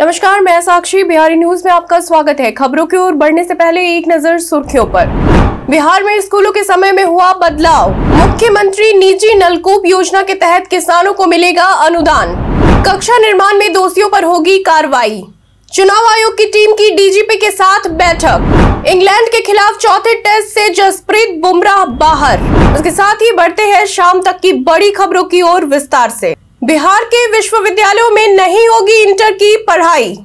नमस्कार मैं साक्षी बिहारी न्यूज में आपका स्वागत है खबरों की ओर बढ़ने से पहले एक नजर सुर्खियों पर बिहार में स्कूलों के समय में हुआ बदलाव मुख्यमंत्री निजी नलकूप योजना के तहत किसानों को मिलेगा अनुदान कक्षा निर्माण में दोषियों पर होगी कार्रवाई चुनाव आयोग की टीम की डीजीपी के साथ बैठक इंग्लैंड के खिलाफ चौथे टेस्ट से जसप्रीत बुमराह बाहर उसके साथ ही बढ़ते हैं शाम तक की बड़ी खबरों की ओर विस्तार से बिहार के विश्वविद्यालयों में नहीं होगी इंटर की पढ़ाई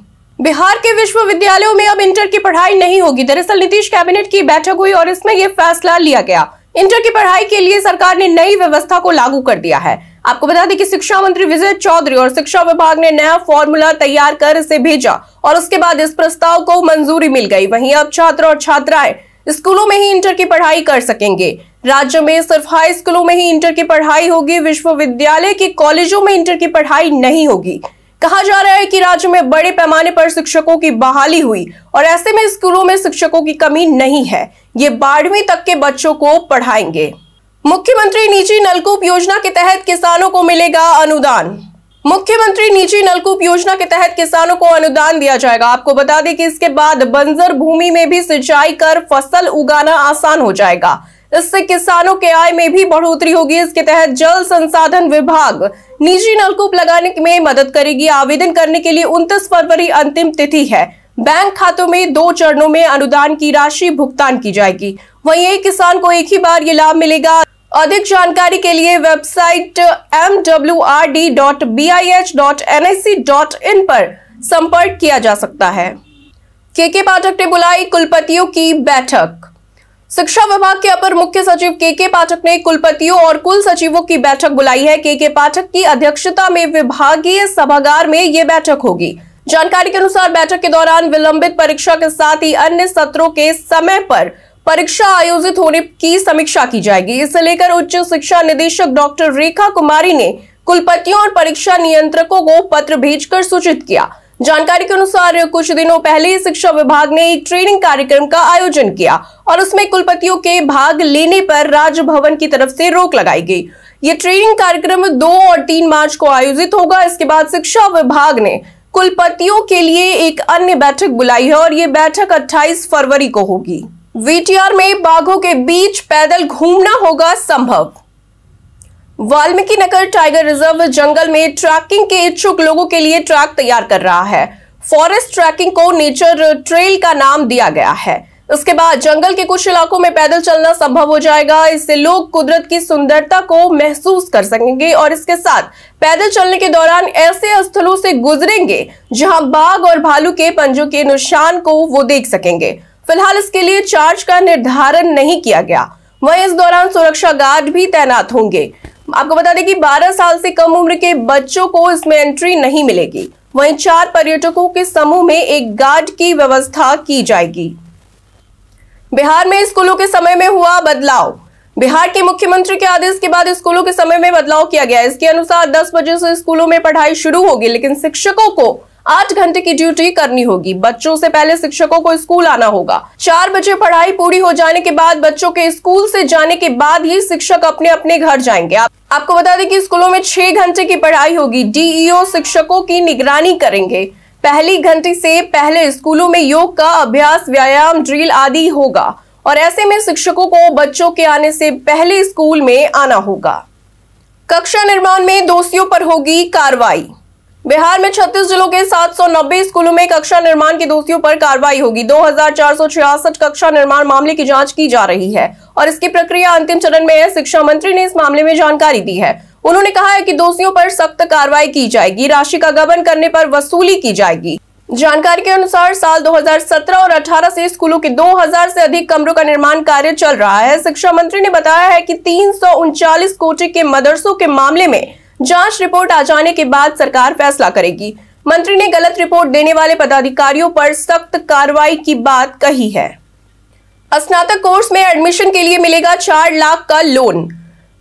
बिहार के विश्वविद्यालयों में अब इंटर की पढ़ाई नहीं होगी दरअसल नीतीश कैबिनेट की बैठक हुई और इसमें यह फैसला लिया गया इंटर की पढ़ाई के लिए सरकार ने नई व्यवस्था को लागू कर दिया है आपको बता दें कि शिक्षा मंत्री विजय चौधरी और शिक्षा विभाग ने नया फॉर्मूला तैयार कर इसे भेजा और उसके बाद इस प्रस्ताव को मंजूरी मिल गई वहीं अब छात्र और छात्राएं स्कूलों में ही इंटर की पढ़ाई कर सकेंगे राज्य में सिर्फ हाई स्कूलों में ही इंटर की पढ़ाई होगी विश्वविद्यालय के कॉलेजों में इंटर की पढ़ाई नहीं होगी कहा जा रहा है कि राज्य में बड़े पैमाने पर शिक्षकों की बहाली हुई और ऐसे में स्कूलों में शिक्षकों की कमी नहीं है ये बारहवीं तक के बच्चों को पढ़ाएंगे मुख्यमंत्री निजी नलकूप योजना के तहत किसानों को मिलेगा अनुदान मुख्यमंत्री निजी नलकूप योजना के तहत किसानों को अनुदान दिया जाएगा आपको बता दें कि इसके बाद बंजर भूमि में भी सिंचाई कर फसल उगाना आसान हो जाएगा इससे किसानों के आय में भी बढ़ोतरी होगी इसके तहत जल संसाधन विभाग निजी नलकूप लगाने में मदद करेगी आवेदन करने के लिए उन्तीस फरवरी अंतिम तिथि है बैंक खातों में दो चरणों में अनुदान की राशि भुगतान की जाएगी वहीं एक किसान को एक ही बार ये लाभ मिलेगा अधिक जानकारी के लिए website mwrd.bih.nic.in R D dot B I H dot N I C dot in पर संपर्क किया जा सकता है के के पाठक ने बुलाई कुलपतियों की बैठक शिक्षा विभाग के अपर मुख्य सचिव के के पाठक ने कुलपतियों और कुल सचिवों की बैठक बुलाई है के के पाठक की अध्यक्षता में विभागीय सभागार में ये बैठक होगी जानकारी के अनुसार बैठक के दौरान विलंबित परीक्षा के साथ ही अन्य सत्रों के समय पर परीक्षा आयोजित होने की समीक्षा की जाएगी इसे लेकर उच्च शिक्षा निदेशक डॉक्टर रेखा कुमारी ने कुलपतियों और परीक्षा नियंत्रकों को पत्र भेजकर सूचित किया जानकारी के अनुसार कुछ दिनों पहले शिक्षा विभाग ने एक ट्रेनिंग कार्यक्रम का आयोजन किया और उसमें कुलपतियों के भाग लेने पर राजभवन की तरफ से रोक लगाई गई ये ट्रेनिंग कार्यक्रम दो और तीन मार्च को आयोजित होगा इसके बाद शिक्षा विभाग ने कुलपतियों के लिए एक अन्य बैठक बुलाई है और ये बैठक 28 फरवरी को होगी वीटीआर में बाघों के बीच पैदल घूमना होगा संभव वाल्मीकि नगर टाइगर रिजर्व जंगल में ट्रैकिंग के इच्छुक लोगों के लिए ट्रैक तैयार कर रहा है फॉरेस्ट ट्रैकिंग को नेचर ट्रेल का नाम दिया गया है उसके बाद जंगल के कुछ इलाकों में पैदल चलना संभव हो जाएगा इससे लोग कुदरत की सुंदरता को महसूस कर सकेंगे और इसके साथ पैदल चलने के दौरान ऐसे स्थलों से गुजरेंगे जहां बाघ और भालू के पंजों के निशान को वो देख सकेंगे फिलहाल इसके लिए चार्ज का निर्धारण नहीं किया गया वहीं इस दौरान सुरक्षा गार्ड भी तैनात होंगे आपको बता दें कि 12 साल से कम उम्र के बच्चों को इसमें एंट्री नहीं मिलेगी वहीं चार पर्यटकों के समूह में एक गार्ड की व्यवस्था की जाएगी बिहार में स्कूलों के समय में हुआ बदलाव बिहार के मुख्यमंत्री के आदेश के बाद स्कूलों के समय में बदलाव किया गया इसके अनुसार 10 बजे से स्कूलों में पढ़ाई शुरू होगी लेकिन शिक्षकों को आठ घंटे की ड्यूटी करनी होगी बच्चों से पहले शिक्षकों को स्कूल आना होगा चार बजे पढ़ाई पूरी हो जाने के बाद बच्चों के स्कूल से जाने के बाद ही शिक्षक अपने अपने घर जाएंगे आप, आपको बता दें कि स्कूलों में छह घंटे की पढ़ाई होगी डीईओ शिक्षकों की निगरानी करेंगे पहली घंटे से पहले स्कूलों में योग का अभ्यास व्यायाम ड्रिल आदि होगा और ऐसे में शिक्षकों को बच्चों के आने से पहले स्कूल में आना होगा कक्षा निर्माण में दोषियों पर होगी कार्रवाई बिहार में 36 जिलों के 790 स्कूलों में कक्षा निर्माण की दोषियों पर कार्रवाई होगी 2466 कक्षा निर्माण मामले की जांच की जा रही है और इसकी प्रक्रिया अंतिम चरण में है शिक्षा मंत्री ने इस मामले में जानकारी दी है उन्होंने कहा है कि दोषियों पर सख्त कार्रवाई की जाएगी राशि का गबन करने पर वसूली की जाएगी जानकारी के अनुसार साल 2017 और 18 से स्कूलों के 2000 से अधिक कमरों का निर्माण कार्य चल रहा है शिक्षा मंत्री ने बताया है कि तीन कोटे के मदरसों के मामले में जांच रिपोर्ट आ जाने के बाद सरकार फैसला करेगी मंत्री ने गलत रिपोर्ट देने वाले पदाधिकारियों पर सख्त कार्रवाई की बात कही है स्नातक कोर्स में एडमिशन के लिए मिलेगा चार लाख का लोन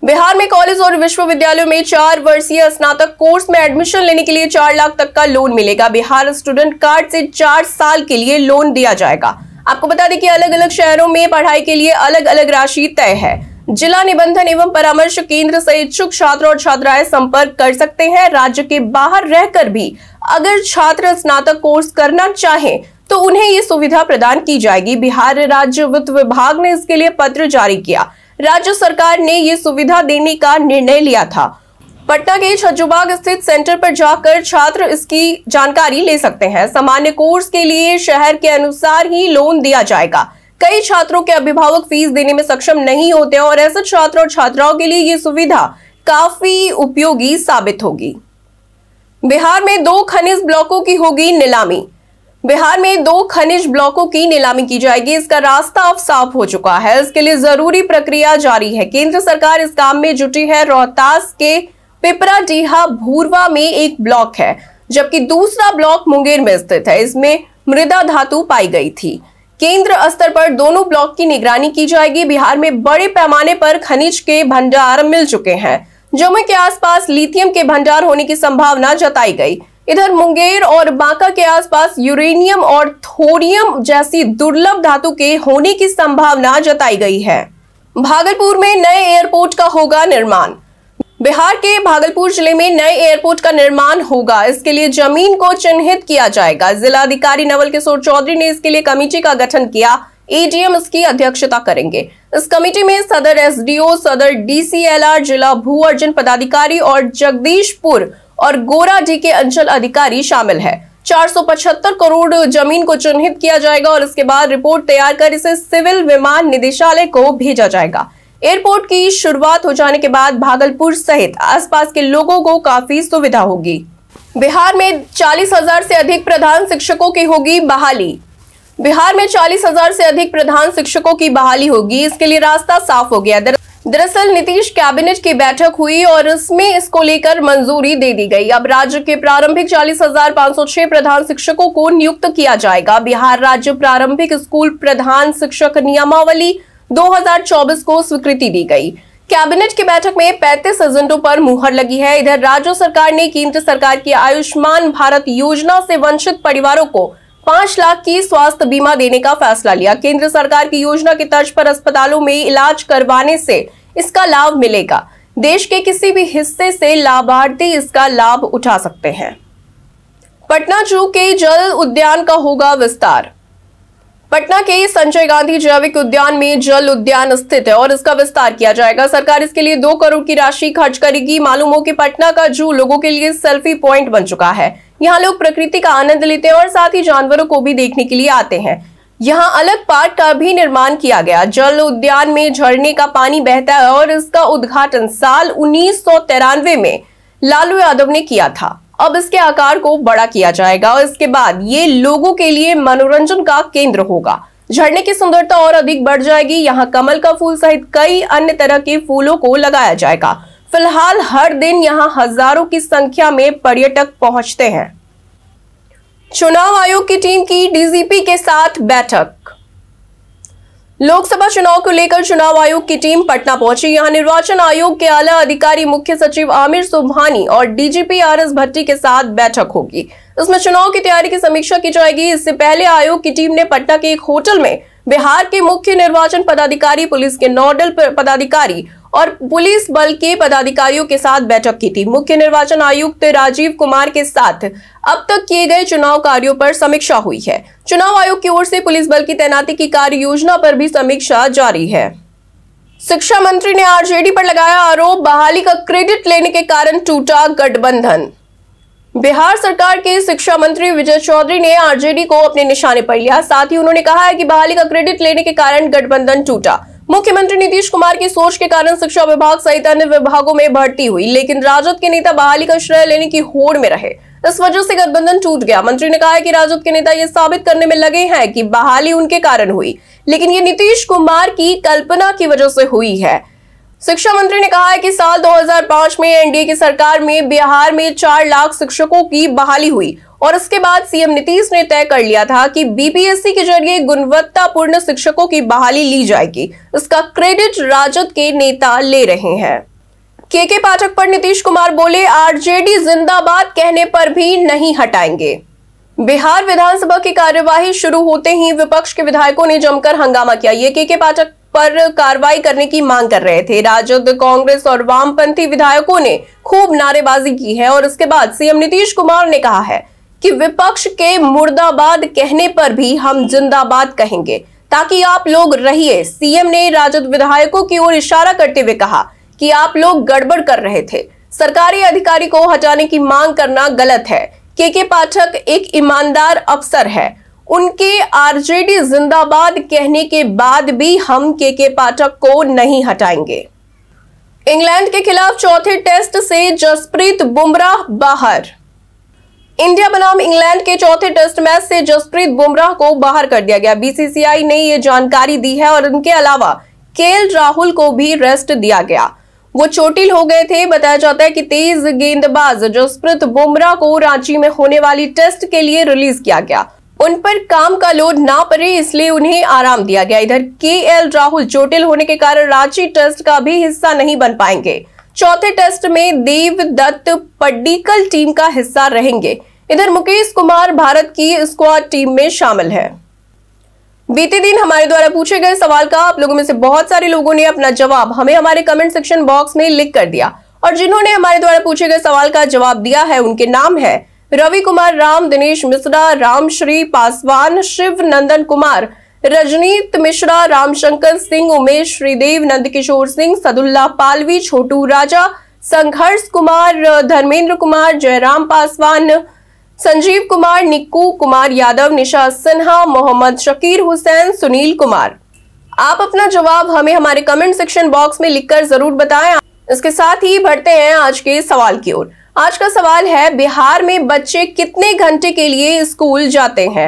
बिहार में कॉलेज और विश्वविद्यालयों में चार वर्षीय स्नातक कोर्स में एडमिशन लेने के लिए चार लाख तक का लोन मिलेगा बिहार स्टूडेंट कार्ड से चार साल के लिए लोन दिया जाएगा आपको बता दें कि अलग अलग शहरों में पढ़ाई के लिए अलग अलग राशि तय है जिला निबंधन एवं परामर्श केंद्र से इच्छुक छात्र और छात्राएं संपर्क कर सकते हैं राज्य के बाहर रहकर भी अगर छात्र स्नातक कोर्स करना चाहें तो उन्हें ये सुविधा प्रदान की जाएगी बिहार राज्य वित्त विभाग ने इसके लिए पत्र जारी किया राज्य सरकार ने ये सुविधा देने का निर्णय लिया था पटना के छज्जुबाग स्थित सेंटर पर जाकर छात्र इसकी जानकारी ले सकते हैं सामान्य कोर्स के लिए शहर के अनुसार ही लोन दिया जाएगा कई छात्रों के अभिभावक फीस देने में सक्षम नहीं होते और ऐसे छात्र और छात्राओं के लिए ये सुविधा काफी उपयोगी साबित होगी बिहार में दो खनिज ब्लॉकों की होगी नीलामी बिहार में दो खनिज ब्लॉकों की नीलामी की जाएगी इसका रास्ता अब साफ हो चुका है इसके लिए जरूरी प्रक्रिया जारी है केंद्र सरकार इस काम में जुटी है रोहतास के पिपरा डीहा भूरवा में एक ब्लॉक है जबकि दूसरा ब्लॉक मुंगेर में स्थित है इसमें मृदा धातु पाई गई थी केंद्र स्तर पर दोनों ब्लॉक की निगरानी की जाएगी बिहार में बड़े पैमाने पर खनिज के भंडार मिल चुके हैं जम्मू के आसपास लिथियम के भंडार होने की संभावना जताई गई इधर मुंगेर और बांका के आसपास यूरेनियम और थोरियम जैसी दुर्लभ धातु के होने की संभावना जताई गई है भागलपुर में नए एयरपोर्ट का होगा निर्माण बिहार के भागलपुर जिले में नए एयरपोर्ट का निर्माण होगा इसके लिए जमीन को चिन्हित किया जाएगा जिला अधिकारी नवल किशोर चौधरी ने इसके लिए कमेटी का गठन किया एडीएम e इसकी अध्यक्षता करेंगे इस कमेटी में सदर एसडीओ सदर डीसीएलआर जिला भू अर्जन पदाधिकारी और जगदीशपुर और गोराडी के अंचल अधिकारी शामिल है चार करोड़ जमीन को चिन्हित किया जाएगा और इसके बाद रिपोर्ट तैयार कर इसे सिविल विमान निदेशालय को भेजा जाएगा एयरपोर्ट की शुरुआत हो जाने के बाद भागलपुर सहित आसपास के लोगों को काफी सुविधा होगी बिहार में चालीस हजार से अधिक प्रधान शिक्षकों की होगी बहाली बिहार में चालीस हजार से अधिक प्रधान शिक्षकों की बहाली होगी इसके लिए रास्ता साफ हो गया दरअसल नीतीश कैबिनेट की बैठक हुई और इसमें इसको लेकर मंजूरी दे दी गई अब राज्य के प्रारंभिक चालीस हजार सौ छह प्रधान शिक्षकों को नियुक्त किया जाएगा बिहार राज्य प्रारंभिक स्कूल प्रधान शिक्षक नियमावली 2024 को स्वीकृति दी गई कैबिनेट की बैठक में 35 एजेंडों पर मुहर लगी है इधर राज्य सरकार ने केंद्र सरकार की आयुष्मान भारत योजना से वंचित परिवारों को पांच लाख की स्वास्थ्य बीमा देने का फैसला लिया केंद्र सरकार की योजना के तर्ज पर अस्पतालों में इलाज करवाने से इसका लाभ मिलेगा देश के किसी भी हिस्से से लाभार्थी इसका लाभ उठा सकते हैं पटना जू के जल उद्यान का होगा विस्तार पटना के संजय गांधी जैविक उद्यान में जल उद्यान स्थित है और इसका विस्तार किया जाएगा सरकार इसके लिए दो करोड़ की राशि खर्च करेगी मालूम हो कि पटना का जू लोगों के लिए सेल्फी पॉइंट बन चुका है यहाँ लोग प्रकृति का आनंद लेते हैं और साथ ही जानवरों को भी देखने के लिए आते हैं यहाँ अलग पार्क का भी निर्माण किया गया जल उद्यान में झरने का पानी बहता है और इसका उद्घाटन साल उन्नीस में लालू यादव ने किया था अब इसके आकार को बड़ा किया जाएगा और इसके बाद ये लोगों के लिए मनोरंजन का केंद्र होगा झरने की सुंदरता और अधिक बढ़ जाएगी यहाँ कमल का फूल सहित कई अन्य तरह के फूलों को लगाया जाएगा फिलहाल हर दिन यहाँ हजारों की संख्या में पर्यटक पहुंचते हैं चुनाव आयोग की टीम की डीजीपी के साथ बैठक लोकसभा चुनाव को लेकर चुनाव आयोग की टीम पटना पहुंची यहां निर्वाचन आयोग के आला अधिकारी मुख्य सचिव आमिर सुबहानी और डीजीपी आर एस भट्टी के साथ बैठक होगी इसमें चुनाव की तैयारी की समीक्षा की जाएगी इससे पहले आयोग की टीम ने पटना के एक होटल में बिहार के मुख्य निर्वाचन पदाधिकारी पुलिस के नोडल पदाधिकारी और पुलिस बल के पदाधिकारियों के साथ बैठक की थी मुख्य निर्वाचन आयुक्त राजीव कुमार के साथ अब तक किए गए चुनाव कार्यों पर समीक्षा हुई है चुनाव आयोग की ओर से पुलिस बल की तैनाती की कार्य योजना पर भी समीक्षा जारी है शिक्षा मंत्री ने आरजेडी पर लगाया आरोप बहाली का क्रेडिट लेने के कारण टूटा गठबंधन बिहार सरकार के शिक्षा मंत्री विजय चौधरी ने आरजेडी को अपने निशाने पर लिया साथ ही उन्होंने कहा है कि बहाली का क्रेडिट लेने के कारण गठबंधन टूटा मुख्यमंत्री नीतीश कुमार की सोच के कारण शिक्षा विभाग सहित अन्य विभागों में भर्ती हुई लेकिन राजद के नेता बहाली का श्रेय लेने की होड़ में रहे इस वजह से गठबंधन टूट गया मंत्री ने कहा कि राजद के नेता ये साबित करने में लगे हैं कि बहाली उनके कारण हुई लेकिन ये नीतीश कुमार की कल्पना की वजह से हुई है शिक्षा मंत्री ने कहा है कि साल 2005 में एनडीए की सरकार में बिहार में चार लाख शिक्षकों की बहाली हुई और इसके बाद सीएम नीतीश ने तय कर लिया था कि बीपीएससी e के जरिए गुणवत्तापूर्ण शिक्षकों की बहाली ली जाएगी इसका क्रेडिट राजद के नेता ले रहे हैं के के पाठक पर नीतीश कुमार बोले आरजेडी जिंदाबाद कहने पर भी नहीं हटाएंगे बिहार विधानसभा की कार्यवाही शुरू होते ही विपक्ष के विधायकों ने जमकर हंगामा किया ये के के पाठक पर कार्रवाई करने की मांग कर रहे थे राजद कांग्रेस और वामपंथी विधायकों ने खूब नारेबाजी की है और इसके बाद सीएम नीतीश कुमार ने कहा है कि विपक्ष के मुर्दाबाद कहने पर भी हम जिंदाबाद कहेंगे ताकि आप लोग रहिए सीएम ने राजद विधायकों की ओर इशारा करते हुए कहा कि आप लोग गड़बड़ कर रहे थे सरकारी अधिकारी को हटाने की मांग करना गलत है के के पाठक एक ईमानदार अफसर है उनके आरजेडी जिंदाबाद कहने के बाद भी हम के के पाठक को नहीं हटाएंगे इंग्लैंड के खिलाफ चौथे टेस्ट से जसप्रीत बुमराह बाहर इंडिया बनाम इंग्लैंड के चौथे टेस्ट मैच से जसप्रीत बुमराह को बाहर कर दिया गया बीसीसीआई ने यह जानकारी दी है और इनके अलावा केएल राहुल को भी रेस्ट दिया गया वो चोटिल हो गए थे बताया जाता है कि तेज गेंदबाज जसप्रीत बुमराह को रांची में होने वाली टेस्ट के लिए रिलीज किया गया उन पर काम का लोड ना पड़े इसलिए उन्हें आराम दिया गया इधर के राहुल चोटिल होने के कारण रांची टेस्ट का भी हिस्सा नहीं बन पाएंगे चौथे टेस्ट में देवदत्त पड्डीकल टीम का हिस्सा रहेंगे इधर मुकेश कुमार भारत की स्क्वाड टीम में शामिल है बीते दिन हमारे द्वारा पूछे गए सवाल का आप लोगों में से बहुत सारे लोगों ने अपना जवाब हमें हमारे कमेंट सेक्शन बॉक्स में लिख कर दिया और जिन्होंने हमारे द्वारा पूछे गए सवाल का जवाब दिया है उनके नाम है रवि कुमार राम दिनेश मिश्रा रामश्री पासवान शिव नंदन कुमार रजनीत मिश्रा रामशंकर सिंह उमेश श्रीदेव नंदकिशोर सिंह सदुल्ला पालवी छोटू राजा संघर्ष कुमार धर्मेंद्र कुमार जयराम पासवान संजीव कुमार निक्कू कुमार यादव निशा सिन्हा मोहम्मद शकीर हुसैन सुनील कुमार आप अपना जवाब हमें हमारे कमेंट सेक्शन बॉक्स में लिखकर जरूर बताएं इसके साथ ही बढ़ते हैं आज के सवाल की ओर आज का सवाल है बिहार में बच्चे कितने घंटे के लिए स्कूल जाते हैं